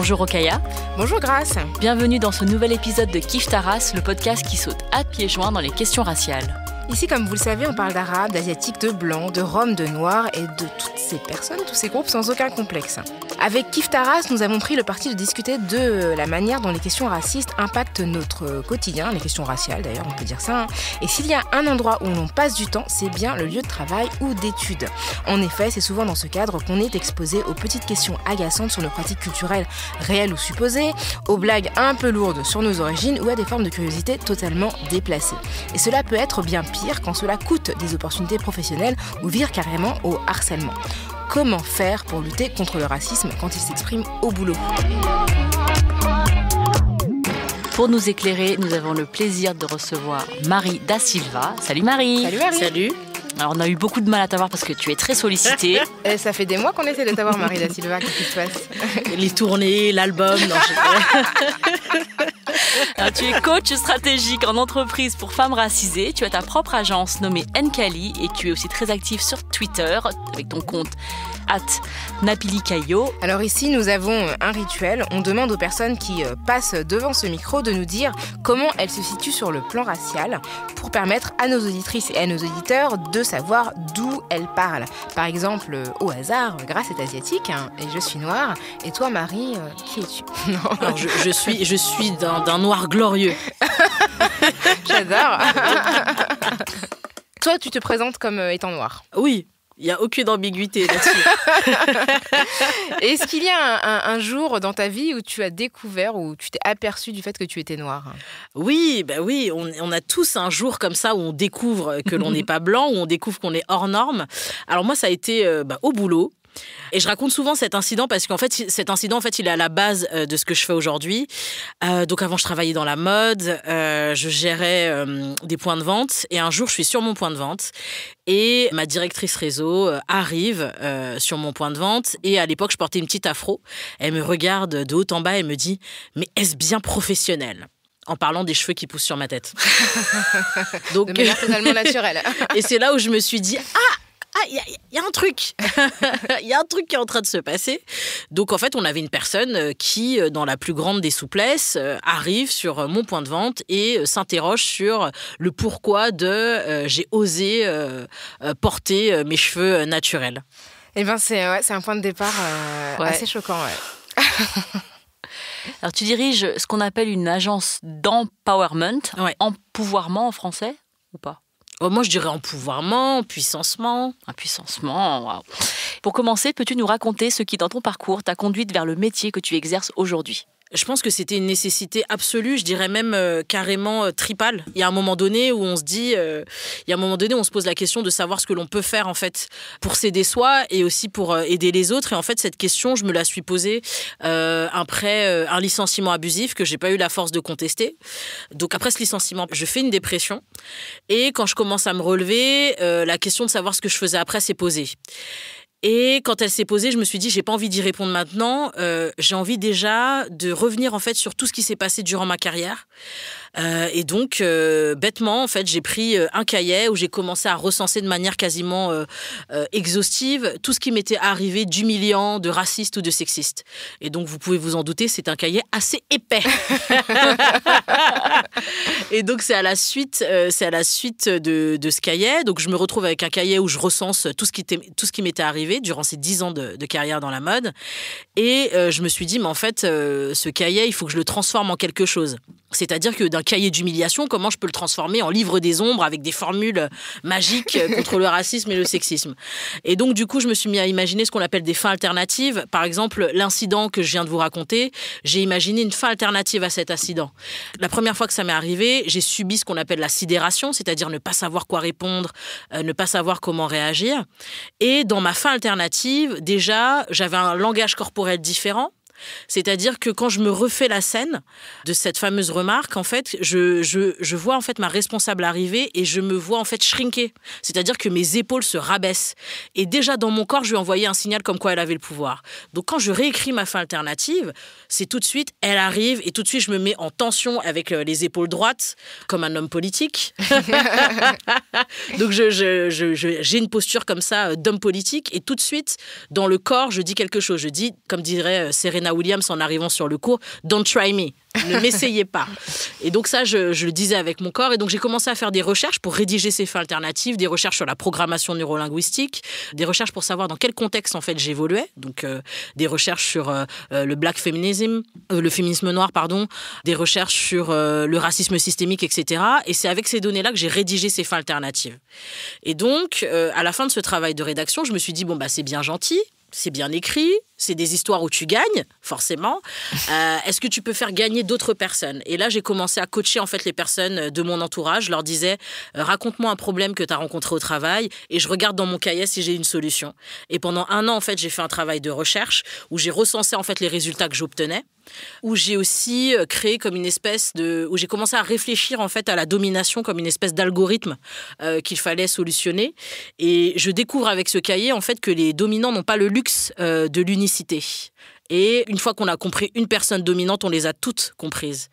Bonjour Okaya. Bonjour Grace. Bienvenue dans ce nouvel épisode de Kif Taras, le podcast qui saute à pieds joints dans les questions raciales. Ici, comme vous le savez, on parle d'arabes, d'asiatiques, de blancs, de roms, de noirs et de toutes ces personnes, tous ces groupes sans aucun complexe. Avec Kif Taras, nous avons pris le parti de discuter de la manière dont les questions racistes impactent notre quotidien, les questions raciales d'ailleurs, on peut dire ça. Hein. Et s'il y a un endroit où l'on passe du temps, c'est bien le lieu de travail ou d'études. En effet, c'est souvent dans ce cadre qu'on est exposé aux petites questions agaçantes sur nos pratiques culturelles, réelles ou supposées, aux blagues un peu lourdes sur nos origines ou à des formes de curiosité totalement déplacées. Et cela peut être bien pire quand cela coûte des opportunités professionnelles ou vire carrément au harcèlement. Comment faire pour lutter contre le racisme quand il s'exprime au boulot pour nous éclairer, nous avons le plaisir de recevoir Marie Da Silva. Salut Marie. Salut Marie. Alors on a eu beaucoup de mal à t'avoir parce que tu es très sollicitée. Eh, ça fait des mois qu'on essaie de t'avoir Marie Da Silva, qu'est-ce qui se passe Les tournées, l'album. Hein, tu es coach stratégique en entreprise pour femmes racisées. Tu as ta propre agence nommée Nkali et tu es aussi très active sur Twitter avec ton compte at Kayo. Alors ici, nous avons un rituel. On demande aux personnes qui euh, passent devant ce micro de nous dire comment elles se situent sur le plan racial pour permettre à nos auditrices et à nos auditeurs de savoir d'où elles parlent. Par exemple, euh, au hasard, Grâce est asiatique hein, et je suis noire. Et toi, Marie, euh, qui es-tu je, suis, je suis d'un noir glorieux. J'adore. Toi, tu te présentes comme étant noir. Oui, il n'y a aucune ambiguïté là-dessus. Est-ce qu'il y a un, jour dans ta vie où tu as découvert ou tu t'es aperçu du fait que tu étais noire Oui, bah oui, on, a tous un jour comme ça où on découvre que l'on n'est pas blanc, où on découvre qu'on est hors norme. Alors moi, ça a été euh, bah, au boulot. Et je raconte souvent cet incident parce qu'en fait, cet incident, en fait, il est à la base euh, de ce que je fais aujourd'hui. Euh, donc avant, je travaillais dans la mode, euh, je gérais des points de vente. Et un jour, je suis sur mon point de vente et ma directrice réseau arrive sur mon point de vente. Et à l'époque, je portais une petite afro. Elle me regarde de haut en bas et me dit Mais est-ce bien professionnel en parlant des cheveux qui poussent sur ma tête. Donc, de et c'est là où je me suis dit, ah, ah, il y, a un truc, il y a un truc qui est en train de se passer. Donc en fait, on avait une personne euh, qui, euh, dans la plus grande des souplesses, euh, arrive sur mon point de vente et s'interroge sur le pourquoi de j'ai osé porter mes cheveux naturels. Eh bien, c'est un point de départ assez choquant. Ouais. Alors, tu diriges ce qu'on appelle une agence d'empowerment, empouvoirment en français ou pas Oh, moi, je dirais empouvoirment, puissancement. Impuissancement, Pour commencer, peux-tu nous raconter ce qui, dans ton parcours, t'a conduite vers le métier que tu exerces aujourd'hui je pense que c'était une nécessité absolue, je dirais même euh, carrément euh, tripale. Il y a un moment donné où on se dit, euh, il y a un moment donné on se pose la question de savoir ce que l'on peut faire en fait pour s'aider soi et aussi pour aider les autres. Et en fait, cette question, je me la suis posée après un licenciement abusif que j'ai pas eu la force de contester. Donc après ce licenciement, je fais une dépression et quand je commence à me relever, la question de savoir ce que je faisais après s'est posée. Et quand elle s'est posée, je me suis dit, j'ai pas envie d'y répondre maintenant. Euh, j'ai envie déjà de revenir en fait sur tout ce qui s'est passé durant ma carrière. Euh, et donc, euh, bêtement, en fait, j'ai pris un cahier où j'ai commencé à recenser de manière quasiment exhaustive tout ce qui m'était arrivé d'humiliant, de raciste ou de sexiste. Et donc, vous pouvez vous en douter, c'est un cahier assez épais. et donc, c'est à la suite, c'est à la suite de, de, ce cahier. Donc, je me retrouve avec un cahier où je recense tout ce qui, tout ce qui m'était arrivé durant ces dix ans de, carrière dans la mode. Et euh, je me suis dit, mais en fait, euh, ce cahier, il faut que je le transforme en quelque chose. C'est-à-dire que d'un cahier d'humiliation, comment je peux le transformer en livre des ombres avec des formules magiques contre le racisme et le sexisme. Et donc, du coup, je me suis mis à imaginer ce qu'on appelle des fins alternatives. Par exemple, l'incident que je viens de vous raconter, j'ai imaginé une fin alternative à cet incident. La première fois que ça m'est arrivé, j'ai subi ce qu'on appelle la sidération, c'est-à-dire ne pas savoir quoi répondre, euh, ne pas savoir comment réagir. Et dans ma fin alternative, déjà, j'avais un langage corporel différent c'est-à-dire que quand je me refais la scène de cette fameuse remarque, en fait, je, vois en fait ma responsable arriver et je me vois en fait shrinker. C'est-à-dire que mes épaules se rabaissent. Et déjà dans mon corps, je lui ai envoyé un signal comme quoi elle avait le pouvoir. Donc quand je réécris ma fin alternative, c'est tout de suite, elle arrive et tout de suite, je me mets en tension avec euh, les épaules droites, comme un homme politique. Donc j'ai une posture comme ça euh, d'homme politique et tout de suite, dans le corps, je dis quelque chose. Je dis, comme dirait euh, Serena Williams en arrivant sur le cours Don't try me, ne m'essayez pas. Et donc ça, je, le disais avec mon corps. Et donc j'ai commencé à faire des recherches pour rédiger ces fins alternatives, des recherches sur la programmation neurolinguistique, des recherches pour savoir dans quel contexte en fait j'évoluais. Donc euh, des recherches sur euh, euh, le black feminism, le féminisme noir, pardon, des recherches sur le racisme systémique, etc. Et c'est avec ces données-là que j'ai rédigé ces fins alternatives. Et donc à la fin de ce travail de rédaction, je me suis dit bon bah c'est bien gentil, c'est bien écrit, c'est des histoires où tu gagnes, forcément. Euh, est-ce que tu peux faire gagner d'autres personnes Et là, j'ai commencé à coacher en fait les personnes de mon entourage. Je leur disais, euh, raconte-moi un problème que tu as rencontré au travail et je regarde dans mon cahier si j'ai une solution. Et pendant un an, en fait, j'ai fait un travail de recherche où j'ai recensé en fait les résultats que j'obtenais où j'ai aussi euh, créé comme une espèce de où j'ai commencé à réfléchir en fait à la domination comme une espèce d'algorithme euh, qu'il fallait solutionner et je découvre avec ce cahier en fait que les dominants n'ont pas le luxe euh, de l'unicité et une fois qu'on a compris une personne dominante on les a toutes comprises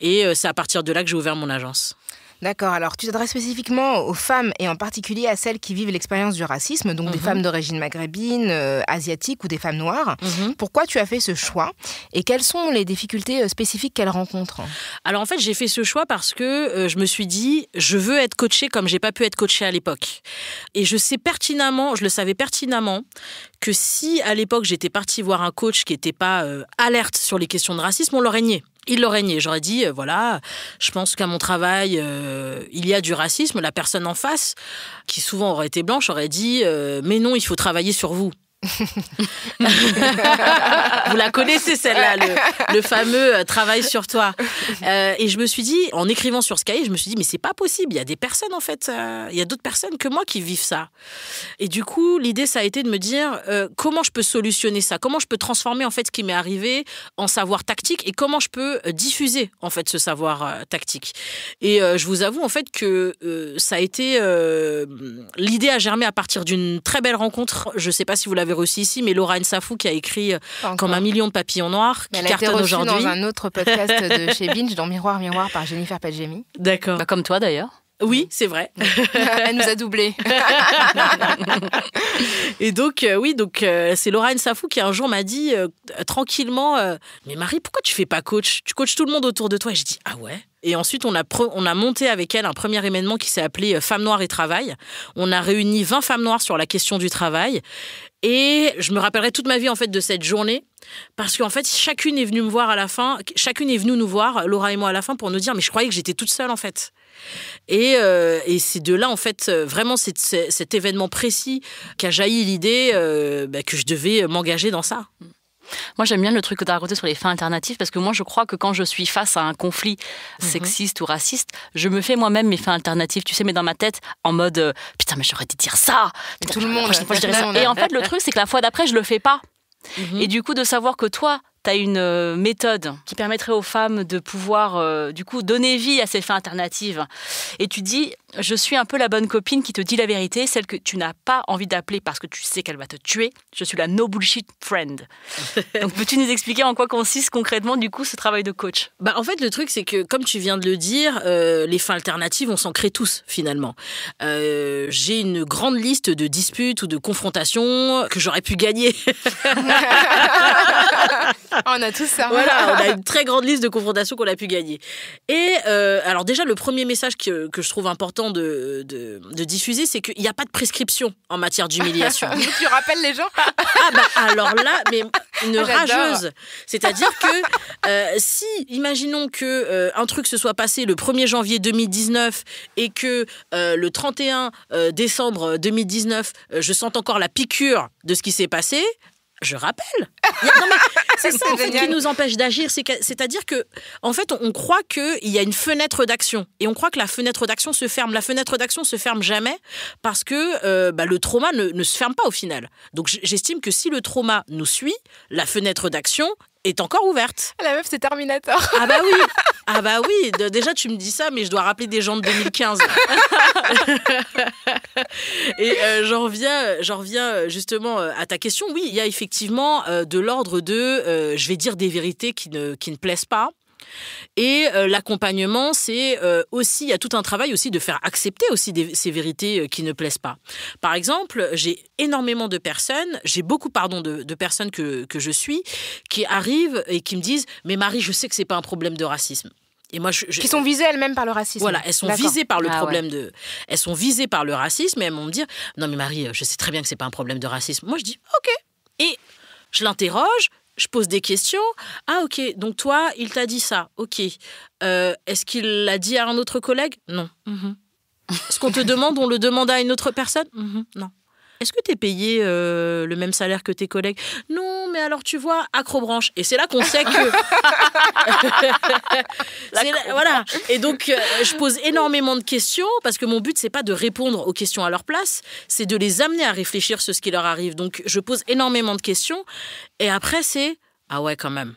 et c'est à partir de là que j'ai ouvert mon agence D'accord. Alors, tu t'adresses spécifiquement aux femmes et en particulier à celles qui vivent l'expérience du racisme, donc des mhm. femmes d'origine maghrébine, euh, asiatique ou des femmes noires. Mhm. Pourquoi tu as fait ce choix et quelles sont les difficultés euh, spécifiques qu'elles rencontrent Alors, en fait, j'ai fait ce choix parce que euh, je me suis dit, je veux être coachée comme j'ai pas pu être coachée à l'époque. Et je sais pertinemment, je le savais pertinemment, que si à l'époque j'étais partie voir un coach qui n'était pas alerte sur les questions de racisme, on l'aurait nié il l'aurait nié. J'aurais dit, euh, voilà, je pense qu'à mon travail, euh, il y a du racisme. La personne en face, qui souvent aurait été blanche, aurait dit, euh, mais non, il faut travailler sur vous. Vous la connaissez celle-là, le, fameux euh, travail sur toi. Euh, et je me suis dit, en écrivant sur sky je me suis dit, mais c'est pas possible. Il y a des personnes en fait, euh, il y a d'autres personnes que moi qui vivent ça. Et du coup, l'idée ça a été de me dire comment je peux solutionner ça, comment je peux transformer en fait ce qui m'est arrivé en savoir tactique et comment je peux diffuser en fait ce savoir tactique. Et je vous avoue en fait que ça a été l'idée a germé à partir d'une très belle rencontre. Je sais pas si vous l'avez verrez aussi ici, mais Laura Insafou qui a écrit euh, Comme un million de papillons noirs, qui elle cartonne aujourd'hui. dans un autre podcast de chez Binge, dans Miroir Miroir par Jennifer Padjemi. D'accord. Bah, comme toi d'ailleurs. Oui, c'est vrai. Elle nous a doublé. et donc, euh, oui, donc euh, c'est Lorraine Safou qui un jour m'a dit euh, tranquillement Mais Marie, pourquoi tu fais pas coach Tu coaches tout le monde autour de toi. Et je dis Ah ouais et ensuite, on a, on a monté avec elle un premier événement qui s'est appelé Femmes Noires et Travail. On a réuni 20 femmes noires sur la question du travail. Et je me rappellerai toute ma vie en fait de cette journée parce qu'en fait chacune est venue me voir à la fin, chacune est venue nous voir, Laura et moi à la fin pour nous dire mais je croyais que j'étais toute seule en fait. Euh, et, c'est de là, en fait, euh, vraiment, c'est cet événement précis qu'a jailli l'idée euh, bah, que je devais m'engager dans ça. Moi, j'aime bien le truc que tu as raconté sur les fins alternatives parce que moi, je crois que quand je suis face à un conflit mhm. sexiste ou raciste, je me fais moi-même mes fins alternatives, tu sais, mais dans ma tête, en mode putain, mais j'aurais dû dire ça. Tout le monde. Et en fait, le truc, c'est que la fois d'après, je le fais pas. Mhm. Et du coup, de savoir que toi, tu as une euh, méthode qui permettrait aux femmes de pouvoir, euh, du coup, donner vie à ces fins alternatives. Et tu dis, je suis un peu la bonne copine qui te dit la vérité, celle que tu n'as pas envie d'appeler parce que tu sais qu'elle va te tuer. Je suis la no bullshit friend. Donc peux-tu nous expliquer en quoi consiste concrètement du coup ce travail de coach Bah en fait le truc c'est que comme tu viens de le dire, euh, les fins alternatives on s'en crée tous finalement. Euh, j'ai une grande liste de disputes ou de confrontations que j'aurais pu gagner. on a tous ça. Voilà, on a une très grande liste de confrontations qu'on a pu gagner. Et euh, alors déjà le premier message que je trouve important de, diffuser, c'est qu'il n'y a pas de prescription en matière d'humiliation. tu rappelles les gens ah, bah, alors là, mais une ah, rageuse. C'est-à-dire que euh, si, imaginons que euh, un truc se soit passé le 1er janvier 2019 et que euh, le 31 décembre 2019, je sente encore la piqûre de ce qui s'est passé, je rappelle. C'est ça qui nous empêche d'agir, c'est-à-dire que en fait on, croit qu'il y a une fenêtre d'action et on croit que la fenêtre d'action se ferme. La fenêtre d'action se ferme jamais parce que euh, bah, le trauma ne, se ferme pas au final. Donc j'estime que si le trauma nous suit, la fenêtre d'action est encore ouverte. Ah, la meuf, c'est Terminator. Ah bah oui. Ah bah oui. déjà, tu me dis ça, mais je dois rappeler des gens de 2015. Et euh, j'en reviens, j'en euh, justement euh, à ta question. Oui, il y a effectivement de l'ordre de, je vais dire des vérités qui ne, qui ne plaisent pas. Et euh, l'accompagnement, c'est euh, aussi, il y a tout un travail aussi de faire accepter aussi ces vérités euh, qui ne plaisent pas. Par exemple, j'ai énormément de personnes, j'ai beaucoup, pardon, de, personnes que, je suis, qui arrivent et qui me disent, mais Marie, je sais que ce n'est pas un problème de racisme. Et moi, Qui sont visées elles-mêmes par le racisme. Voilà, elles sont visées par le ah problème de. Elles sont visées par le racisme et elles vont me dire Non, mais Marie, je sais très bien que ce n'est pas un problème de racisme. Moi, je dis Ok. Et je l'interroge, je pose des questions. Ah ok, donc toi, il t'a dit ça. Ok. Euh, est-ce qu'il l'a dit à un autre collègue Non. Mhm. Ce qu'on te demande, on le demande à une autre personne mhm. Non. Est-ce que tu es payé euh, le même salaire que tes collègues Non, mais alors tu vois, accrobranche. Et c'est là qu'on sait que. voilà. Et donc, euh, je pose énormément de questions parce que mon but, c'est pas de répondre aux questions à leur place, c'est de les amener à réfléchir sur ce qui leur arrive. Donc, je pose énormément de questions. Et après, c'est Ah ouais, quand même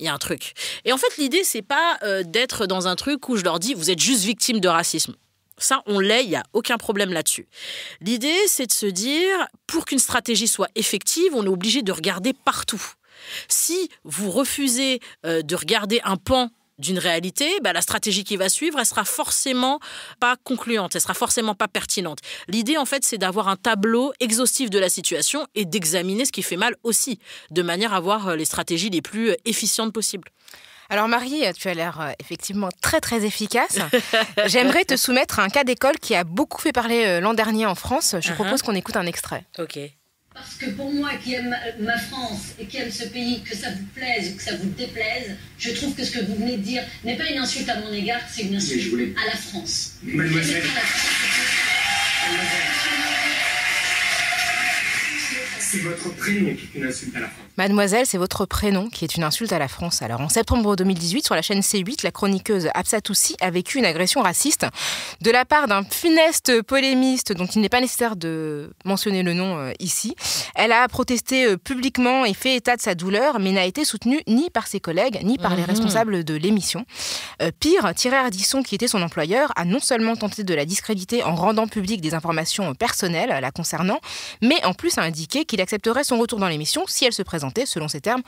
il y a un truc. Et en fait, l'idée, c'est pas euh, d'être dans un truc où je leur dis, vous êtes juste victime de racisme. Ça, on l'est, il n'y a aucun problème là-dessus. L'idée, c'est de se dire, pour qu'une stratégie soit effective, on est obligé de regarder partout. Si vous refusez euh, de regarder un pan d'une réalité, bah, la stratégie qui va suivre, elle sera forcément pas concluante, elle sera forcément pas pertinente. L'idée, en fait, c'est d'avoir un tableau exhaustif de la situation et d'examiner ce qui fait mal aussi, de manière à avoir euh, les stratégies les plus efficientes possibles. Alors Marie, tu as l'air euh, effectivement très très efficace. J'aimerais te soumettre un cas d'école qui a beaucoup fait parler euh, l'an dernier en France. Je uh-huh. propose qu'on écoute un extrait. Ok. Parce que pour moi qui aime euh, ma France et qui aime ce pays, que ça vous plaise ou que ça vous déplaise, je trouve que ce que vous venez de dire n'est pas une insulte à mon égard, c'est une insulte à la France. Mademoiselle. C'est votre prénom qui est une insulte à la France. Mademoiselle, c'est votre prénom qui est une insulte à la France. Alors en septembre 2018, sur la chaîne C8, la chroniqueuse Absatoussi a vécu une agression raciste de la part d'un funeste polémiste dont il n'est pas nécessaire de mentionner le nom euh, ici. Elle a protesté euh, publiquement et fait état de sa douleur, mais n'a été soutenue ni par ses collègues, ni par les mhm. responsables de l'émission. Euh, pire, Thierry Ardisson, qui était son employeur, a non seulement tenté de la discréditer en rendant publique des informations personnelles la concernant, mais en plus a indiqué qu'il accepterait son retour dans l'émission si elle se présente selon ces termes,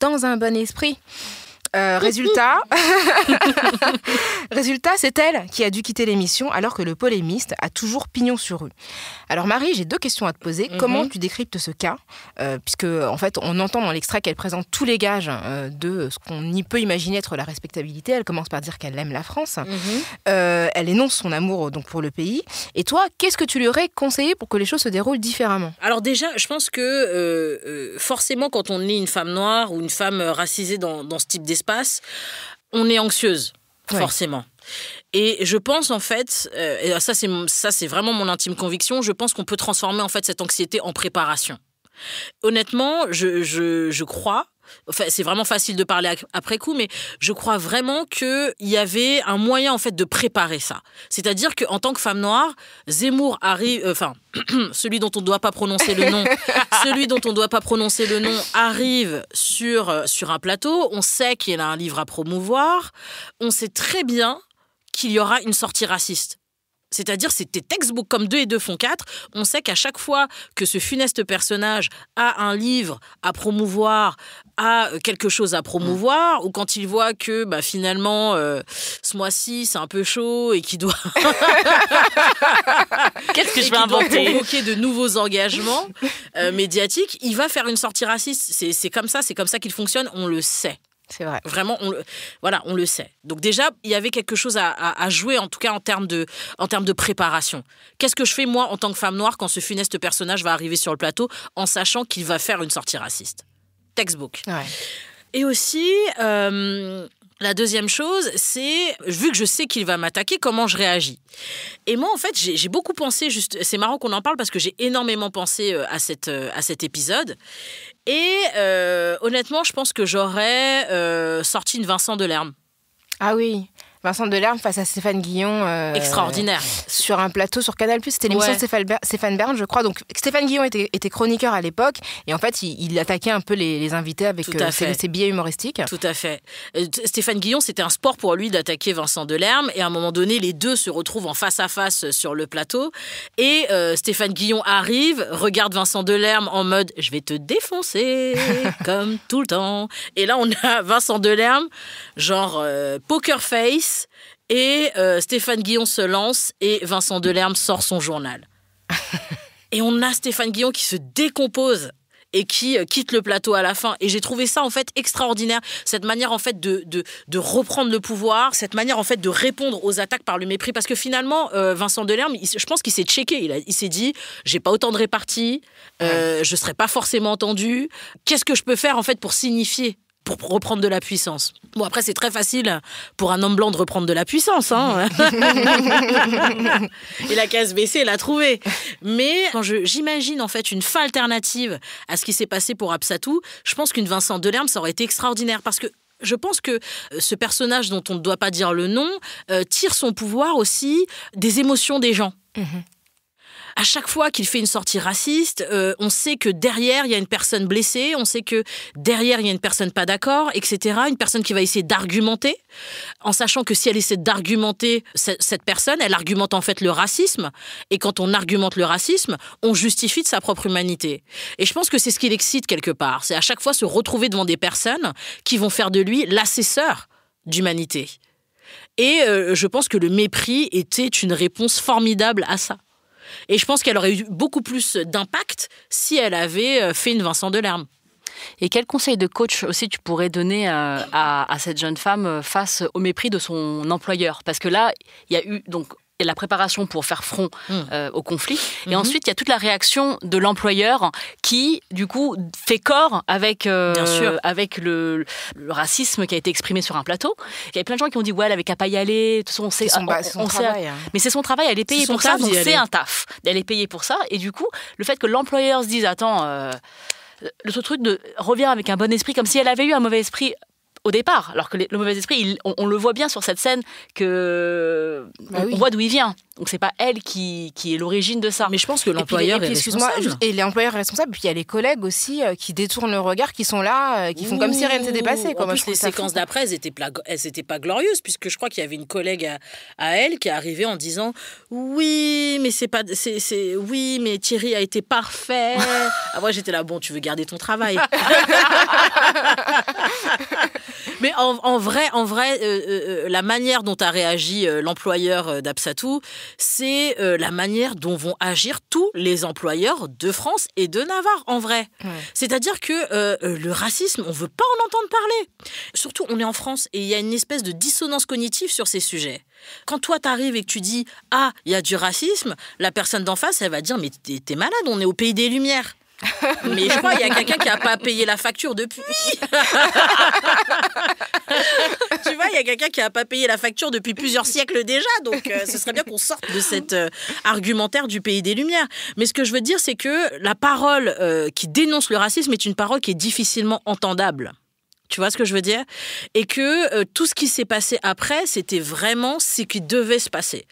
dans un bon esprit. Euh, résultat, résultat, c'est elle qui a dû quitter l'émission alors que le polémiste a toujours pignon sur rue. Alors Marie, j'ai deux questions à te poser. Mhm. Comment tu décryptes ce cas euh, Puisque en fait, on entend dans l'extrait qu'elle présente tous les gages hein, de ce qu'on y peut imaginer être la respectabilité. Elle commence par dire qu'elle aime la France. Mhm. Euh, elle énonce son amour donc pour le pays. Et toi, qu'est-ce que tu lui aurais conseillé pour que les choses se déroulent différemment Alors déjà, je pense que forcément, quand on lit une femme noire ou une femme racisée dans, dans ce type d'esprit passe, on est anxieuse, forcément. Et je pense en fait, euh, et ça c'est ça c'est vraiment mon intime conviction, je pense qu'on peut transformer en fait cette anxiété en préparation. Honnêtement, je, je, je crois c'est vraiment facile de parler après coup, mais je crois vraiment qu'il y avait un moyen en fait de préparer ça. C'est-à-dire qu'en tant que femme noire, Zemmour arrive, euh, enfin, celui dont on ne doit pas prononcer le nom, celui dont on doit pas prononcer le nom arrive sur, euh, sur un plateau. On sait qu'il a un livre à promouvoir. On sait très bien qu'il y aura une sortie raciste. C'est-à-dire, c'était textbook comme deux et deux font 4. On sait qu'à chaque fois que ce funeste personnage a un livre à promouvoir, a euh, quelque chose à promouvoir, mm. ou quand il voit que bah, finalement, euh, ce mois-ci, c'est un peu chaud et qu'il doit. Qu'est-ce que je vais inventer de nouveaux engagements euh, médiatiques, il va faire une sortie raciste. C'est comme ça, c'est comme ça qu'il fonctionne, on le sait. C'est vrai. Vraiment, on le, voilà, on le sait. Donc déjà, il y avait quelque chose à, jouer, en tout cas en termes de, en termes de préparation. Qu'est-ce que je fais moi en tant que femme noire quand ce funeste personnage va arriver sur le plateau en sachant qu'il va faire une sortie raciste Textbook. Et aussi, euh, la deuxième chose, c'est, vu que je sais qu'il va m'attaquer, comment je réagis Et moi, en fait, j'ai beaucoup pensé, juste, c'est marrant qu'on en parle parce que j'ai énormément pensé euh, à, cette, euh, à cet épisode. Et euh, honnêtement, je pense que j'aurais sorti une Vincent Delerme. Ah oui, Vincent Delerme face à Stéphane Guillon. Euh, Extraordinaire. sur un plateau sur Canal+. C'était l'émission Stéphane, Berne, je crois. Donc Stéphane Guillon était, chroniqueur à l'époque et en fait il, attaquait un peu les, invités avec euh, ses, ses, billets humoristiques. Tout à fait. Euh, Stéphane Guillon, c'était un sport pour lui d'attaquer Vincent Delerme et à un moment donné les deux se retrouvent en face à face sur le plateau et Stéphane Guillon arrive, regarde Vincent Delerme en mode je vais te défoncer comme tout le temps. Et là on a Vincent Delerme genre poker face et euh, Stéphane Guillon se lance et Vincent Delerme sort son journal. et on a Stéphane Guillon qui se décompose et qui euh, quitte le plateau à la fin. Et j'ai trouvé ça en fait extraordinaire, cette manière en fait de, de, reprendre le pouvoir, cette manière en fait de répondre aux attaques par le mépris. Parce que finalement, euh, Vincent Delerme, je pense qu'il s'est checké, il, s'est dit, j'ai pas autant de réparties, je serai pas forcément entendu, qu'est-ce que je peux faire en fait pour signifier pour reprendre de la puissance. Bon, après, c'est très facile pour un homme blanc de reprendre de la puissance. Hein et la case baissée, l'a trouvé. Mais quand j'imagine en fait une fin alternative à ce qui s'est passé pour Absatou, je pense qu'une Vincent Delerme, ça aurait été extraordinaire parce que je pense que euh, ce personnage dont on ne doit pas dire le nom euh, tire son pouvoir aussi des émotions des gens. Mhm à chaque fois qu'il fait une sortie raciste, euh, on sait que derrière, il y a une personne blessée, on sait que derrière, il y a une personne pas d'accord, etc. Une personne qui va essayer d'argumenter, en sachant que si elle essaie d'argumenter cette personne, elle argumente en fait le racisme. Et quand on argumente le racisme, on justifie de sa propre humanité. Et je pense que c'est ce qui l'excite quelque part. C'est à chaque fois se retrouver devant des personnes qui vont faire de lui l'assesseur d'humanité. Et euh, je pense que le mépris était une réponse formidable à ça. Et je pense qu'elle aurait eu beaucoup plus d'impact si elle avait euh, fait une Vincent Delerme. Et quel conseil de coach aussi tu pourrais donner euh, à, à, cette jeune femme euh, face au mépris de son employeur Parce que là, il y a eu donc la préparation pour faire front mmh. euh, au conflit. Et mmh. ensuite, il y a toute la réaction de l'employeur qui, du coup, fait corps avec, euh, avec le, racisme qui a été exprimé sur un plateau. Il y a plein de gens qui ont dit, ouais, elle avait qu'à pas y aller. De on sait. Hein. Mais c'est son travail, elle est payée pour ça, c'est un taf. Elle est payée pour ça. Et du coup, le fait que l'employeur se dise, attends. Euh, le truc de revient avec un bon esprit, comme si elle avait eu un mauvais esprit au départ. Alors que le mauvais esprit, on, le voit bien sur cette scène que bah on, voit d'où il vient. Donc c'est pas elle qui, qui est l'origine de ça. Mais je pense que l'employeur est responsable. et l'employeur est responsable. Puis il y a les collègues aussi euh, qui détournent le regard, qui sont là, euh, qui font comme si rien n'était passé. Quoi. En je les séquences d'après, elles n'étaient pas glorieuses, puisque je crois qu'il y avait une collègue à, elle qui est arrivée en disant oui, mais c'est pas, c'est, oui, mais Thierry a été parfait. ah moi j'étais là, bon, tu veux garder ton travail. Mais en, vrai, en vrai, euh, euh, euh, la manière dont a réagi l'employeur d'Absatou, c'est la manière dont vont agir tous les employeurs de France et de Navarre, en vrai. C'est-à-dire que le racisme, on ne veut pas en entendre parler. Surtout, on est en France et il y a une espèce de dissonance cognitive sur ces sujets. Quand toi, tu arrives et que tu dis « Ah, il y a du racisme », la personne d'en face, elle va dire « Mais t'es malade, on est au pays des Lumières ». Mais je crois qu'il y a quelqu'un qui n'a pas payé la facture depuis. quelqu'un qui n'a pas payé la facture depuis plusieurs siècles déjà. Donc, euh, ce serait bien qu'on sorte de cet euh, argumentaire du pays des Lumières. Mais ce que je veux dire, c'est que la parole euh, qui dénonce le racisme est une parole qui est difficilement entendable. Tu vois ce que je veux dire Et que euh, tout ce qui s'est passé après, c'était vraiment ce qui devait se passer.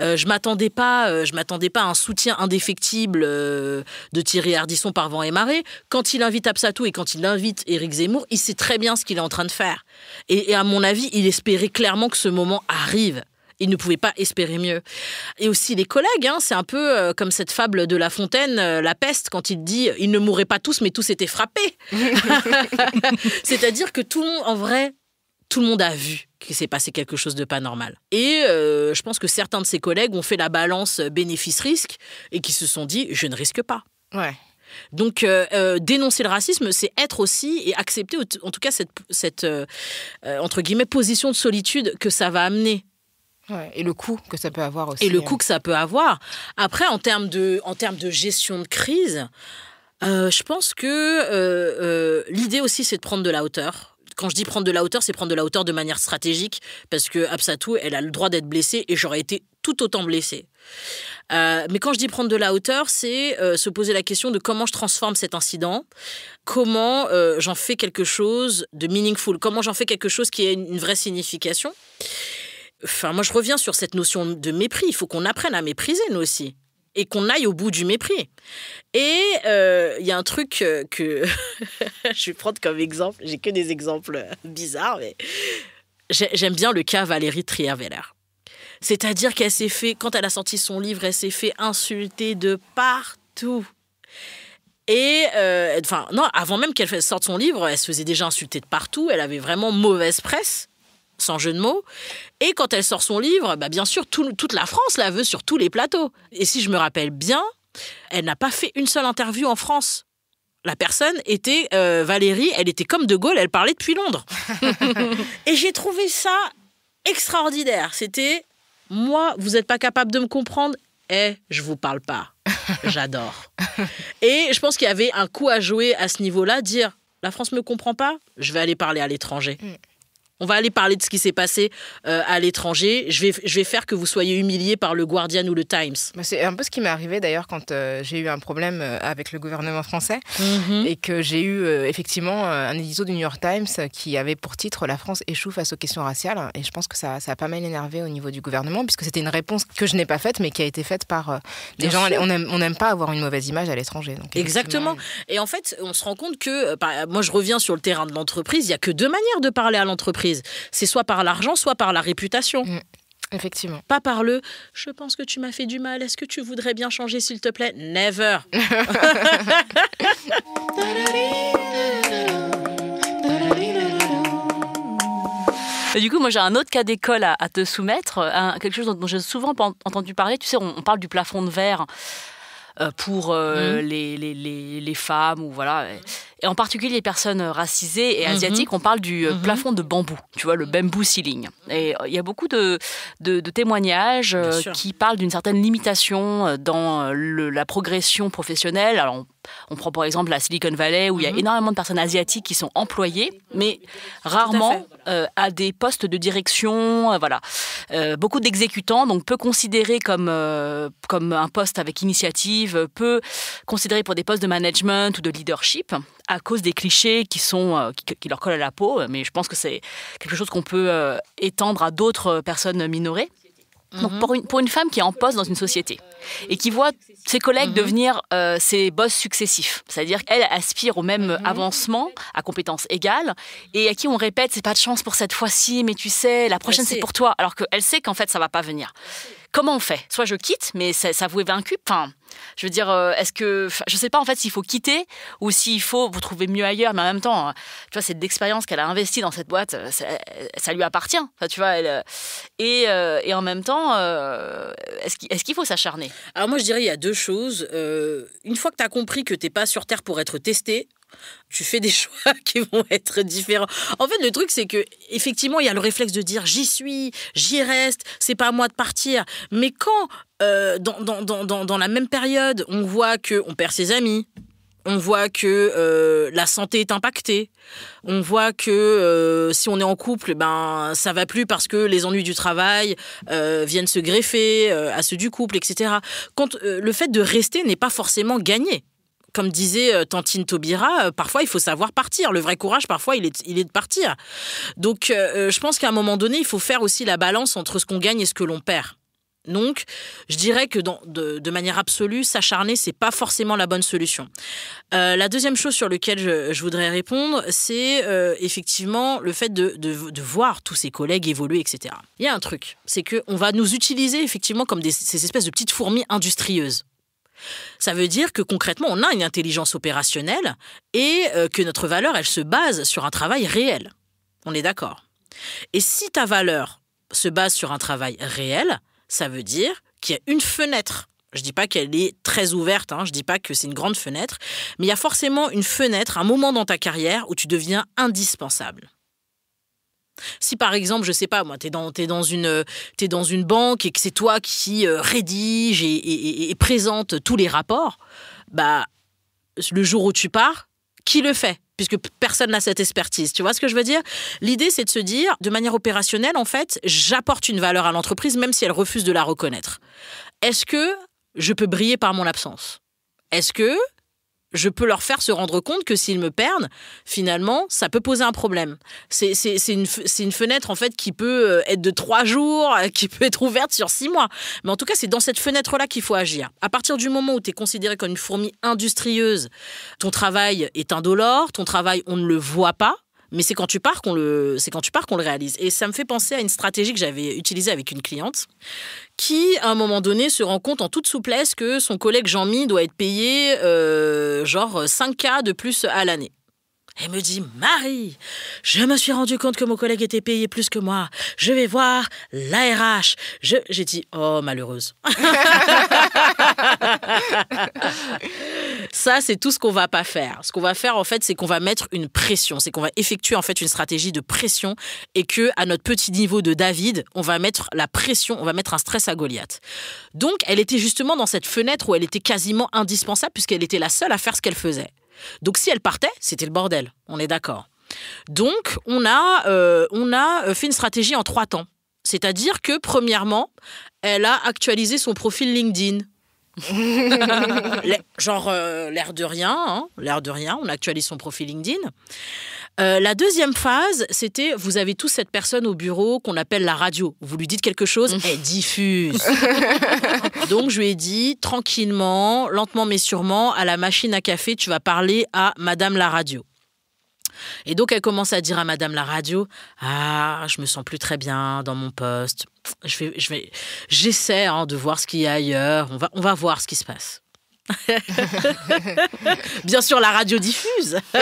Euh, je m'attendais pas, euh, je m'attendais pas à un soutien indéfectible de Thierry Ardisson par vent et marée. Quand il invite Absatou et quand il invite Éric Zemmour, il sait très bien ce qu'il est en train de faire. et à mon avis, il espérait clairement que ce moment arrive. Ils ne pouvaient pas espérer mieux. Et aussi les collègues, hein, c'est un peu euh, comme cette fable de La Fontaine, euh, La Peste, quand il dit ils ne mouraient pas tous, mais tous étaient frappés. C'est-à-dire que tout le monde, en vrai, tout le monde a vu qu'il s'est passé quelque chose de pas normal. Et euh, je pense que certains de ses collègues ont fait la balance bénéfice-risque et qui se sont dit je ne risque pas. Donc dénoncer le racisme, c'est être aussi et accepter en tout cas cette, cette entre guillemets position de solitude que ça va amener et le coût que ça peut avoir aussi. Et le hein. coût que ça peut avoir. Après, en termes de, en termes de gestion de crise, euh, je pense que euh, euh, l'idée aussi, c'est de prendre de la hauteur quand je dis prendre de la hauteur, c'est prendre de la hauteur de manière stratégique, parce que Absatou, elle a le droit d'être blessée et j'aurais été tout autant blessée. mais quand je dis prendre de la hauteur, c'est se poser la question de comment je transforme cet incident, comment j'en fais quelque chose de meaningful, comment j'en fais quelque chose qui a une vraie signification moi, je reviens sur cette notion de mépris. Il faut qu'on apprenne à mépriser, nous aussi. Et qu'on aille au bout du mépris. Et euh, il y a un truc euh, que je vais prendre comme exemple. J'ai que des exemples euh, bizarres, mais j'aime bien le cas Valérie Trierweiler. C'est-à-dire qu'elle s'est fait, quand elle a sorti son livre, elle s'est fait insulter de partout. Et enfin, non, avant même qu'elle sorte son livre, elle se faisait déjà insulter de partout. Elle avait vraiment mauvaise presse sans jeu de mots. Et quand elle sort son livre, bah bien sûr, toute la France la veut sur tous les plateaux. Et si je me rappelle bien, elle n'a pas fait une seule interview en France. La personne était euh, Valérie, elle était comme De Gaulle, elle parlait depuis Londres. et j'ai trouvé ça extraordinaire. C'était moi, vous n'êtes pas capable de me comprendre, Eh, je vous parle pas. J'adore. et je pense qu'il y avait un coup à jouer à ce niveau-là, dire la France me comprend pas, je vais aller parler à l'étranger. Mm. On va aller parler de ce qui s'est passé euh, à l'étranger. Je vais, je vais faire que vous soyez humilié par le Guardian ou le Times. Bah, c'est un peu ce qui m'est arrivé d'ailleurs quand euh, j'ai eu un problème euh, avec le gouvernement français mhm. et que j'ai eu effectivement un édito du New York Times qui avait pour titre La France échoue face aux questions raciales. Et je pense que ça, ça a pas mal énervé au niveau du gouvernement puisque c'était une réponse que je n'ai pas faite mais qui a été faite par des gens. On n'aime pas avoir une mauvaise image à l'étranger. Exactement. Et en fait, on se rend compte que, bah, moi je reviens sur le terrain de l'entreprise, il n'y a que deux manières de parler à l'entreprise c'est soit par l'argent, soit par la réputation. Mm. Effectivement. Pas par le je pense que tu m'as fait du mal, est-ce que tu voudrais bien changer s'il te plaît Never du coup, moi, j'ai un autre cas d'école à, te soumettre, quelque chose dont, j'ai souvent entendu parler. Tu sais, on parle du plafond de verre. Euh, pour euh, mhm. les, les, les, femmes ou voilà. Et en particulier les personnes racisées et mhm. asiatiques, on parle du euh, mhm. plafond de bambou, tu vois, le bamboo ceiling. Et il y a beaucoup de, de, témoignages qui parlent d'une certaine limitation dans la progression professionnelle. Alors, on prend par exemple la Silicon Valley où il y a mhm. énormément de personnes asiatiques qui sont employées, mais rarement euh, à, des postes de direction. Euh, euh, beaucoup d'exécutants, donc peu considérés comme comme un poste avec initiative, peu considérés pour des postes de management ou de leadership à cause des clichés qui, leur collent à la peau. Mais je pense que c'est quelque chose qu'on peut étendre à d'autres personnes minorées. Donc mhm. pour une, femme qui est en poste dans une société et qui voit ses collègues mhm. devenir euh, ses boss successifs, c'est-à-dire qu'elle aspire au même mhm. avancement, à compétences égales, et à qui on répète c'est pas de chance pour cette fois-ci, mais tu sais, la prochaine bah, c'est pour toi, alors qu'elle sait qu'en fait ça va pas venir. Comment on fait Soit je quitte, mais ça, ça vous est vaincu. Enfin, je veux dire, euh, est-ce que. Je sais pas en fait s'il faut quitter ou s'il faut vous trouver mieux ailleurs, mais en même temps, tu vois, cette expérience qu'elle a investie dans cette boîte, ça, lui appartient. tu vois, euh, et, en même temps, euh, est-ce qu'il faut s'acharner Alors moi, je dirais, il y a deux choses. une fois que tu as compris que tu n'es pas sur Terre pour être testé, tu fais des choix qui vont être différents. En fait, le truc, c'est que effectivement, il y a le réflexe de dire j'y suis, j'y reste, c'est pas à moi de partir. Mais quand, euh, dans, la même période, on voit que on perd ses amis, on voit que euh, la santé est impactée, on voit que euh, si on est en couple, ben ça va plus parce que les ennuis du travail viennent se greffer à ceux du couple, etc. Quand le fait de rester n'est pas forcément gagné comme disait euh, Tantine Taubira, euh, parfois il faut savoir partir. Le vrai courage, parfois, il est, de partir. Donc, euh, je pense qu'à un moment donné, il faut faire aussi la balance entre ce qu'on gagne et ce que l'on perd. Donc, je dirais que de, manière absolue, s'acharner, c'est pas forcément la bonne solution. la deuxième chose sur laquelle je, voudrais répondre, c'est effectivement le fait de, voir tous ces collègues évoluer, etc. Il y a un truc, c'est qu'on va nous utiliser effectivement comme des, ces espèces de petites fourmis industrieuses. Ça veut dire que concrètement, on a une intelligence opérationnelle et euh, que notre valeur, elle se base sur un travail réel. On est d'accord. Et si ta valeur se base sur un travail réel, ça veut dire qu'il y a une fenêtre. Je ne dis pas qu'elle est très ouverte, hein, je ne dis pas que c'est une grande fenêtre, mais il y a forcément une fenêtre, un moment dans ta carrière où tu deviens indispensable. Si par exemple, je sais pas, moi, es dans, une, dans une banque et que c'est toi qui euh, rédige et, présente tous les rapports, bah, le jour où tu pars, qui le fait Puisque personne n'a cette expertise. Tu vois ce que je veux dire L'idée, c'est de se dire, de manière opérationnelle, en fait, j'apporte une valeur à l'entreprise, même si elle refuse de la reconnaître. Est-ce que je peux briller par mon absence Est-ce que je peux leur faire se rendre compte que s'ils me perdent, finalement, ça peut poser un problème. C'est une, fenêtre, en fait, qui peut euh, être de trois jours, euh, qui peut être ouverte sur six mois. Mais en tout cas, c'est dans cette fenêtre-là qu'il faut agir. À partir du moment où tu es considéré comme une fourmi industrieuse, ton travail est indolore, ton travail, on ne le voit pas, mais c'est quand tu pars qu'on le, c'est quand tu pars qu'on le réalise. Et ça me fait penser à une stratégie que j'avais utilisée avec une cliente qui, à un moment donné, se rend compte en toute souplesse que son collègue Jean-Mi doit être payé euh, genre 5K de plus à l'année. Elle me dit Marie, je me suis rendu compte que mon collègue était payé plus que moi. Je vais voir l'ARH. Je j'ai dit oh malheureuse. Ça, c'est tout ce qu'on va pas faire. Ce qu'on va faire, en fait, c'est qu'on va mettre une pression. C'est qu'on va effectuer, en fait, une stratégie de pression et que, à notre petit niveau de David, on va mettre la pression, on va mettre un stress à Goliath. Donc, elle était justement dans cette fenêtre où elle était quasiment indispensable puisqu'elle était la seule à faire ce qu'elle faisait. Donc, si elle partait, c'était le bordel. On est d'accord. Donc, on a, euh, on a euh, fait une stratégie en trois temps. C'est-à-dire que, premièrement, elle a actualisé son profil LinkedIn Genre euh, l'air de rien, hein, l'air de rien, on actualise son profil LinkedIn. Euh, la deuxième phase, c'était vous avez tous cette personne au bureau qu'on appelle la radio. Vous lui dites quelque chose, mm. elle diffuse. Donc je lui ai dit tranquillement, lentement mais sûrement, à la machine à café, tu vas parler à Madame la radio. Et donc elle commence à dire à Madame la radio, ah, je me sens plus très bien dans mon poste. Je vais, je vais, j'essaie hein, de voir ce qu'il y a ailleurs. On va, on va voir ce qui se passe. Bien sûr, la radio diffuse.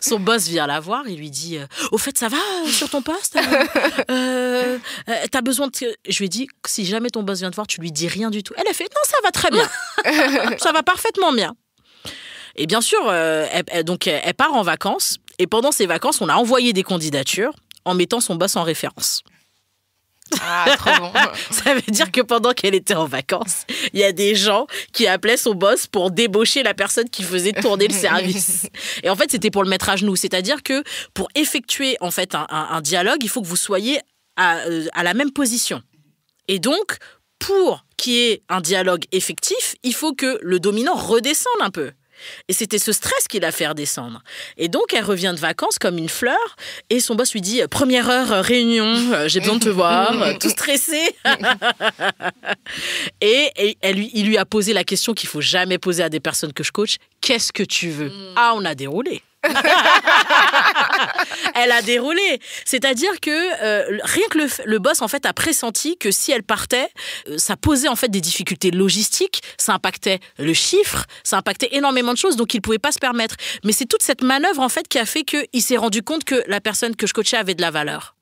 Son boss vient la voir, il lui dit euh, Au fait, ça va euh, sur ton poste euh, T'as besoin de. Je lui ai dit Si jamais ton boss vient te voir, tu lui dis rien du tout. Elle a fait Non, ça va très bien. ça va parfaitement bien. Et bien sûr, euh, elle, donc elle part en vacances. Et pendant ses vacances, on a envoyé des candidatures en mettant son boss en référence. Ah, trop bon. ça veut dire que pendant qu'elle était en vacances, il y a des gens qui appelaient son boss pour débaucher la personne qui faisait tourner le service. Et en fait, c'était pour le mettre à genoux. C'est-à-dire que pour effectuer en fait un, dialogue, il faut que vous soyez euh, à la même position. Et donc, pour qu'il y ait un dialogue effectif, il faut que le dominant redescende un peu. Et c'était ce stress qui la fait redescendre. Et donc, elle revient de vacances comme une fleur. Et son boss lui dit Première heure, euh, réunion, euh, j'ai besoin de te voir, euh, tout stressé. et, il lui a posé la question qu'il faut jamais poser à des personnes que je coach Qu'est-ce que tu veux mm. Ah, on a déroulé. elle a déroulé. C'est-à-dire que euh, rien que le, boss en fait a pressenti que si elle partait, euh, ça posait en fait des difficultés logistiques, ça impactait le chiffre, ça impactait énormément de choses, donc il pouvait pas se permettre. Mais c'est toute cette manœuvre en fait qui a fait qu'il s'est rendu compte que la personne que je coachais avait de la valeur.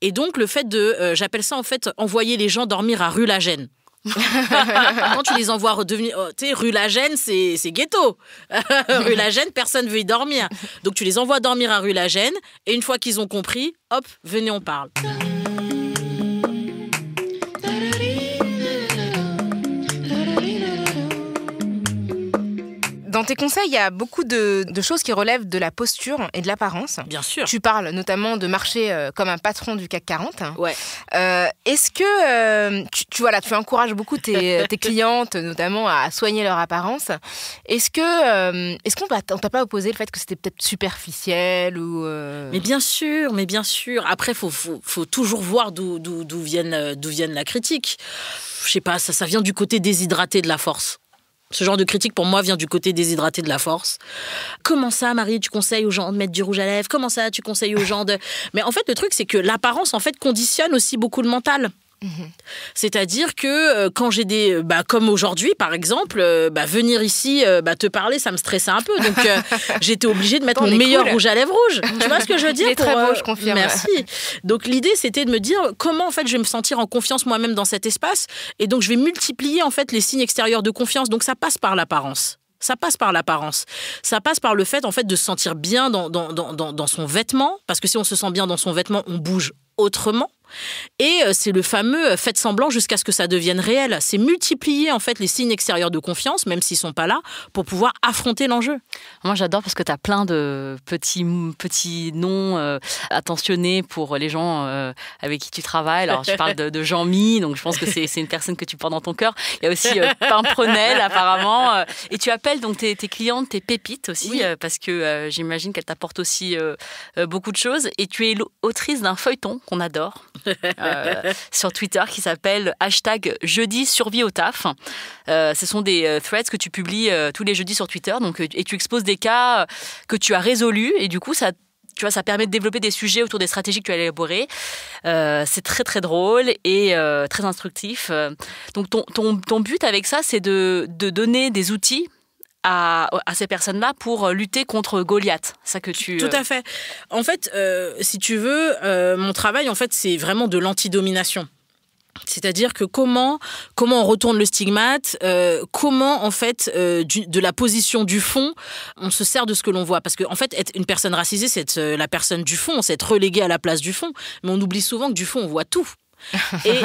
Et donc le fait de, euh, j'appelle ça en fait envoyer les gens dormir à rue la gêne. Quand tu les envoies redevenir. Oh, tu sais, rue Lagène, c'est ghetto. rue Lagène, personne ne veut y dormir. Donc tu les envoies dormir à rue Lagène, et une fois qu'ils ont compris, hop, venez, on parle. Dans tes conseils, il y a beaucoup de, choses qui relèvent de la posture et de l'apparence. Bien sûr. Tu parles notamment de marcher euh, comme un patron du CAC 40. Ouais. Euh, est-ce que euh, tu, vois là, tu encourages beaucoup tes, clientes, notamment, à soigner leur apparence Est-ce que ne est-ce qu'on t'a pas opposé le fait que c'était peut-être superficiel ou Mais bien sûr, mais bien sûr. Après, faut faut, toujours voir d'où d'où viennent viennent la critique. Je sais pas, ça ça vient du côté déshydraté de la force ce genre de critique, pour moi, vient du côté déshydraté de la force. Comment ça, Marie, tu conseilles aux gens de mettre du rouge à lèvres Comment ça, tu conseilles aux gens de... Mais en fait, le truc, c'est que l'apparence, en fait, conditionne aussi beaucoup le mental. Mhm. C'est-à-dire que euh, quand j'ai des. Euh, bah, comme aujourd'hui, par exemple, euh, bah, venir ici bah, te parler, ça me stressait un peu. Donc, j'étais obligée de mettre mon meilleur rouge à lèvres rouge. Tu vois ce que je veux dire très je confirme. Merci. Donc, l'idée, c'était de me dire comment, en fait, je vais me sentir en confiance moi-même dans cet espace. Et donc, je vais multiplier, en fait, les signes extérieurs de confiance. Donc, ça passe par l'apparence. Ça passe par l'apparence. Ça passe par le fait, en fait, de se sentir bien dans son vêtement. Parce que si on se sent bien dans son vêtement, on bouge autrement. Et euh, c'est le fameux euh, faites semblant jusqu'à ce que ça devienne réel. C'est multiplier en fait les signes extérieurs de confiance, même s'ils sont pas là, pour pouvoir affronter l'enjeu. Moi j'adore parce que tu as plein de petits, petits noms euh, attentionnés pour les gens avec qui tu travailles. Alors je parle de, Jean-Mi, donc je pense que c'est une personne que tu portes dans ton cœur. Il y a aussi euh, apparemment. Et tu appelles donc tes, clientes tes pépites aussi, parce que j'imagine qu'elles t'apportent aussi beaucoup de choses. Et tu es autrice d'un feuilleton qu'on adore, euh, sur Twitter qui s'appelle hashtag jeudi survie au taf. Euh, ce sont des euh, threads que tu publies tous les jeudis sur Twitter donc, et tu exposes des cas que tu as résolus et du coup ça tu vois, ça permet de développer des sujets autour des stratégies que tu as élaborées. c'est très, très drôle et très instructif. Donc, ton, but avec ça, c'est de, de, donner des outils à, ces personnes-là pour euh, lutter contre Goliath. Ça que tu. Tout à euh, fait. En fait, euh, si tu veux, mon travail, en fait, c'est vraiment de l'antidomination. C'est-à-dire que comment comment on retourne le stigmate, comment en fait de la position du fond, on se sert de ce que l'on voit parce que en fait être une personne racisée, c'est la personne du fond, c'est être relégué à la place du fond, mais on oublie souvent que du fond on voit tout et,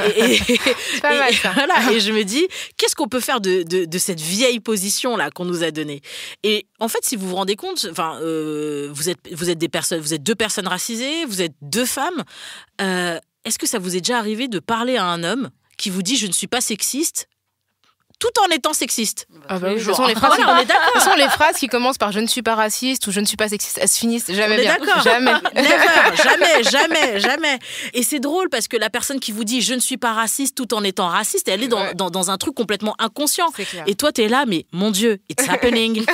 je me dis, qu'est-ce qu'on peut faire de, cette vieille position là qu'on nous a donnée Et en fait, si vous vous rendez compte, euh, vous êtes vous êtes deux personnes racisées, vous êtes deux femmes. Euh, est-ce que ça vous est déjà arrivé de parler à un homme qui vous dit je ne suis pas sexiste tout en étant sexiste. Ah bah ah bah ce sont les phrases, ah, sont les phrases qui commencent par je ne suis pas raciste ou je ne suis pas sexiste, elles se finissent jamais bien. Jamais. jamais, jamais, jamais. Et c'est drôle parce que la personne qui vous dit je ne suis pas raciste tout en étant raciste, elle est dans, dans, un truc complètement inconscient. Et toi, tu es là, mais mon Dieu, it's happening.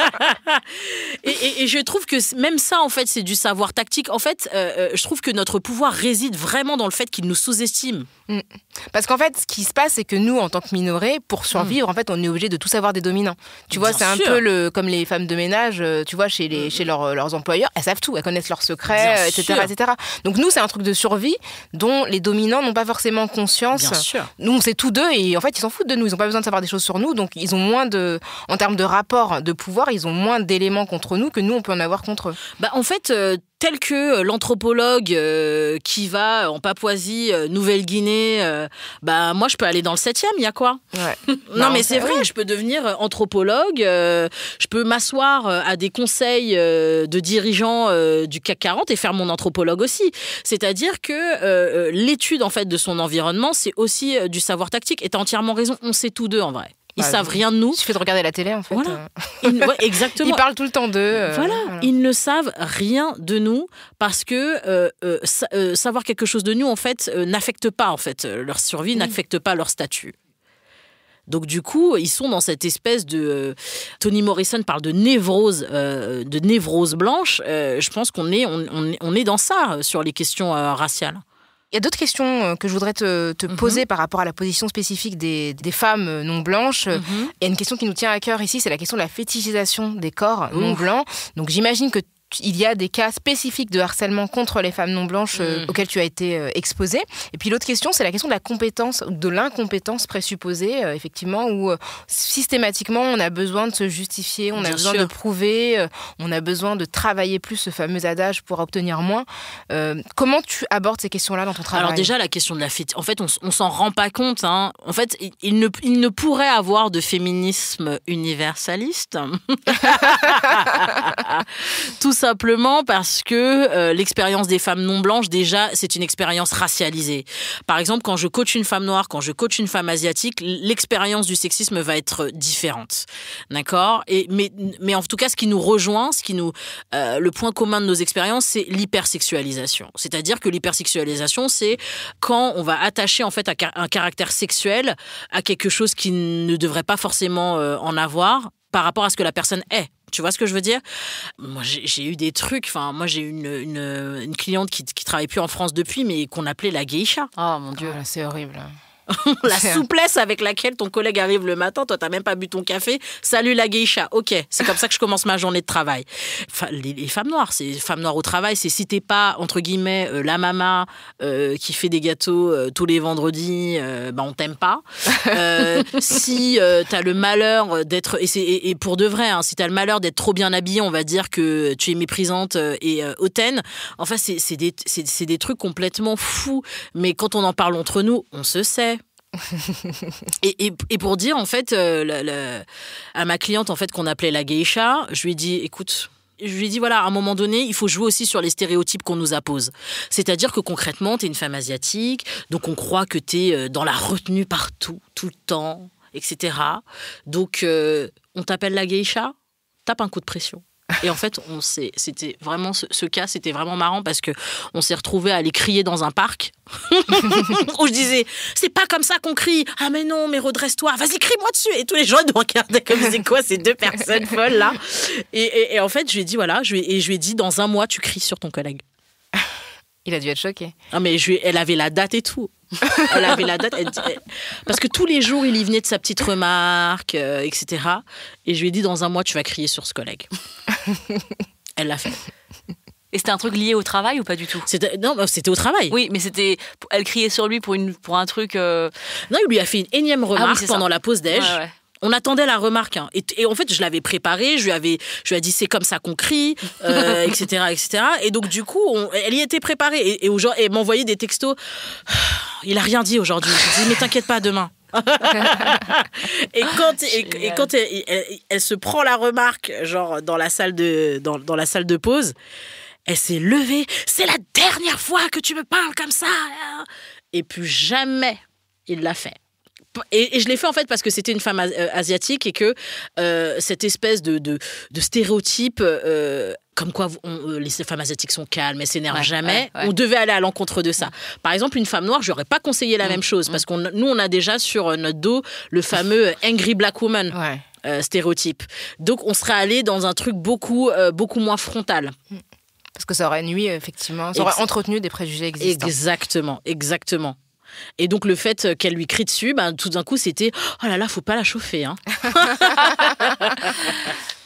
et, je trouve que même ça, en fait, c'est du savoir tactique. En fait, euh, euh, je trouve que notre pouvoir réside vraiment dans le fait qu'il nous sous-estime. Mm. Parce qu'en fait, ce qui se passe, c'est que nous, en tant que minorités, pour survivre, hmm. en fait, on est obligé de tout savoir des dominants. Tu vois, c'est un peu le, comme les femmes de ménage, euh, tu vois, chez, les, hmm. chez euh, leurs employeurs, elles savent tout, elles connaissent leurs secrets, euh, etc., etc. Donc nous, c'est un truc de survie dont les dominants n'ont pas forcément conscience. Bien sûr. Nous, c'est tous d'eux et en fait, ils s'en foutent de nous, ils n'ont pas besoin de savoir des choses sur nous, donc ils ont moins de, en termes de rapport de pouvoir, ils ont moins d'éléments contre nous que nous, on peut en avoir contre eux. Bah, en fait, Tel que euh, l'anthropologue euh, qui va en Papouasie, euh, Nouvelle-Guinée, bah moi je peux aller dans le 7 7e il y a quoi bah, non, mais c'est vrai, je peux devenir anthropologue, je peux m'asseoir à des conseils de dirigeants du CAC 40 et faire mon anthropologue aussi. C'est-à-dire que l'étude en fait de son environnement, c'est aussi du savoir tactique. Et tu as entièrement raison, on sait tous deux en vrai ils bah, savent rien de nous. Il suffit de regarder la télé, en fait. Voilà. Euh. Ils, exactement. ils parlent tout le temps d'eux. Euh, voilà. Ils ne savent rien de nous parce que euh, savoir quelque chose de nous, en fait, n'affecte pas, en fait, leur survie, n'affecte pas leur statut. Donc du coup, ils sont dans cette espèce de Tony Morrison parle de névrose, de névrose blanche. je pense qu'on est, on, on, est dans ça sur les questions raciales. Il y a d'autres questions euh, que je voudrais te, mhm. poser par rapport à la position spécifique des, femmes euh, non blanches. Mhm. Il y a une question qui nous tient à cœur ici, c'est la question de la fétichisation des corps non blancs. Donc j'imagine que il y a des cas spécifiques de harcèlement contre les femmes non blanches euh, mm. auxquels tu as été euh, exposée. Et puis l'autre question, c'est la question de la compétence, de l'incompétence présupposée, euh, effectivement, où systématiquement on a besoin de se justifier, on a besoin de prouver, on a besoin de travailler plus ce fameux adage pour obtenir moins. comment tu abordes ces questions-là dans ton travail Alors déjà la question de la fête, en fait on, on s'en rend pas compte. Hein. En fait, il ne, il ne pourrait avoir de féminisme universaliste. Tout simplement parce que euh, l'expérience des femmes non blanches, déjà, c'est une expérience racialisée. Par exemple, quand je coach une femme noire, quand je coach une femme asiatique, l'expérience du sexisme va être euh, différente. D'accord mais, mais en tout cas, ce qui nous rejoint, ce qui nous, euh, le point commun de nos expériences, c'est l'hypersexualisation. C'est-à-dire que l'hypersexualisation, c'est quand on va attacher en fait un caractère sexuel à quelque chose qui ne devrait pas forcément en avoir par rapport à ce que la personne est tu vois ce que je veux dire Moi, j'ai eu des trucs. Enfin, moi, j'ai une, une, cliente qui, ne travaille plus en France depuis, mais qu'on appelait la geisha. Oh mon dieu, ah. c'est horrible. la souplesse avec laquelle ton collègue arrive le matin, toi t'as même pas bu ton café, salut la geisha, ok, c'est comme ça que je commence ma journée de travail. les, femmes noires, c'est femmes noires au travail, c'est si t'es pas entre guillemets euh, la maman euh, qui fait des gâteaux euh, tous les vendredis, bah on t'aime pas. si t'as le malheur d'être et, et, pour de vrai, hein, si t'as le malheur d'être trop bien habillée, on va dire que tu es méprisante et hautaine. Enfin, c'est des trucs complètement fous. Mais quand on en parle entre nous, on se sait et, pour dire, en fait, euh, à ma cliente, en fait, qu'on appelait la geisha, je lui ai dit, écoute, je lui ai voilà, à un moment donné, il faut jouer aussi sur les stéréotypes qu'on nous impose. C'est-à-dire que concrètement, tu es une femme asiatique, donc on croit que tu es euh, dans la retenue partout, tout le temps, etc. Donc, euh, on t'appelle la geisha, tape un coup de pression. Et en fait, on c'était vraiment ce, cas, c'était vraiment marrant parce que on s'est retrouvé à aller crier dans un parc où je disais c'est pas comme ça qu'on crie. Ah mais non, mais redresse-toi, vas-y crie-moi dessus. Et tous les gens nous regardaient comme c'est quoi ces deux personnes folles là. Et, en fait, je lui ai dit voilà, je et je lui ai dit dans un mois tu cries sur ton collègue. Il a dû être choqué. Ah mais je, elle avait la date et tout. elle avait la date. parce que tous les jours, il y venait de sa petite remarque, euh, etc. Et je lui ai dit, dans un mois, tu vas crier sur ce collègue. elle l'a fait. Et c'était un truc lié au travail ou pas du tout Non, bah, c'était au travail. Oui, mais c'était. Elle criait sur lui pour, une, pour un truc. Euh, non, il lui a fait une énième ah remarque pendant la pause déj. On attendait la remarque. Hein. Et, en fait, je l'avais préparée, je lui avais, je lui ai dit c'est comme ça qu'on crie, etc., euh, etc. Et donc, du coup, elle y était préparée. Et, et, m'envoyait des textos. Il a rien dit aujourd'hui. Je dit, mais t'inquiète pas, demain. et quand, et, quand elle, se prend la remarque, genre dans la salle de, dans, dans la salle de pause, elle s'est levée. C'est la dernière fois que tu me parles comme ça. Hein. Et plus jamais il l'a fait et, je l'ai fait en fait parce que c'était une femme euh, asiatique et que euh, cette espèce de, stéréotype. Euh, comme quoi les femmes asiatiques sont calmes, elles s'énervent jamais. On devait aller à l'encontre de ça. Par exemple, une femme noire, j'aurais pas conseillé la mm, même chose mm. parce qu'on nous on a déjà sur notre dos le fameux angry black woman. stéréotype. Donc on serait allé dans un truc beaucoup beaucoup moins frontal. Mm. Parce que ça aurait nuit effectivement, ça aurait entretenu des préjugés existants. Exactement, exactement. Et donc le fait euh, qu'elle lui crie dessus, bah, tout d'un coup, c'était oh là là, faut pas la chauffer. Hein.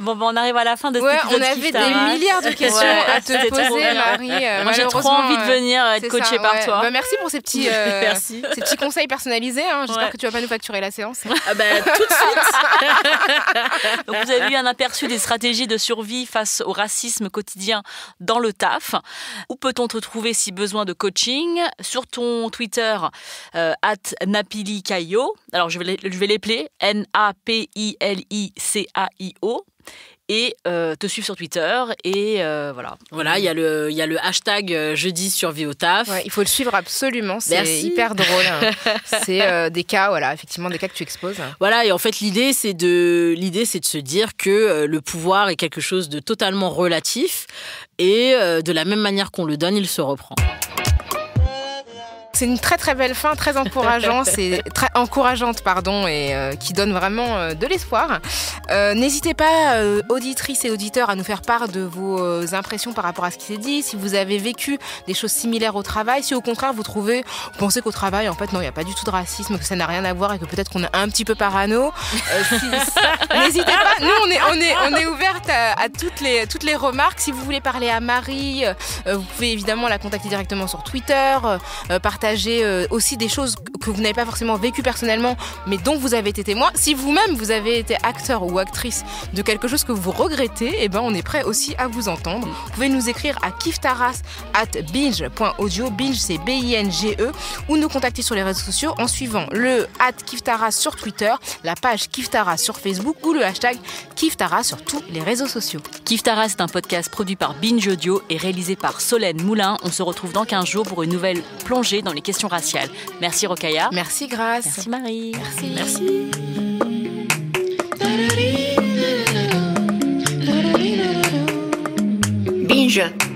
Bon, ben, on arrive à la fin de cette ouais, On avait des milliards de questions à te poser, Marie. Euh, Moi, j'ai trop envie de venir euh, être coachée par toi. Bah, merci pour ces petits, euh, petits conseils personnalisés. Hein. J'espère que tu vas pas nous facturer la séance. Ah, bah, tout de suite. Donc, vous avez eu un aperçu des stratégies de survie face au racisme quotidien dans le taf. Où peut-on te trouver si besoin de coaching Sur ton Twitter, Napili Alors, je vais, je vais N-A-P-I-L-I-C-A-I-O et euh, te suivre sur Twitter. Et euh, voilà. Voilà, il y, a le, y a le hashtag euh, jeudi sur au taf. il faut le suivre absolument, c'est hyper drôle. Hein. c'est des cas, voilà, effectivement, des cas que tu exposes. Voilà, et en fait, l'idée, c'est de, l'idée, c'est de se dire que le pouvoir est quelque chose de totalement relatif et de la même manière qu'on le donne, il se reprend c'est une très très belle fin, très encourageante, c'est très encourageante pardon et euh, qui donne vraiment euh, de l'espoir. Euh, n'hésitez pas, auditrices et auditeurs, à nous faire part de vos impressions par rapport à ce qui s'est dit. Si vous avez vécu des choses similaires au travail, si au contraire vous trouvez, pensez qu'au travail en fait non, il n'y a pas du tout de racisme, que ça n'a rien à voir et que peut-être qu'on est un petit peu parano. N'hésitez pas. Nous on est on est on est ouverte à, toutes les toutes les remarques. Si vous voulez parler à Marie, vous pouvez évidemment la contacter directement sur Twitter, partager j'ai euh, aussi des choses que vous n'avez pas forcément vécues personnellement, mais dont vous avez été témoin. Si vous-même vous avez été acteur ou actrice de quelque chose que vous regrettez, eh ben on est prêt aussi à vous entendre. Vous pouvez nous écrire à kiftaras at binge.audio, binge c'est B-I-N-G-E, ou nous contacter sur les réseaux sociaux en suivant le at kiftaras sur Twitter, la page kiftaras sur Facebook ou le hashtag kiftaras sur tous les réseaux sociaux. Kiftaras est un podcast produit par Binge Audio et réalisé par Solène Moulin. On se retrouve dans 15 jours pour une nouvelle plongée dans les Question questions raciales. Merci Rokaya. Merci Grace. Merci Marie. Merci. Merci. Binge.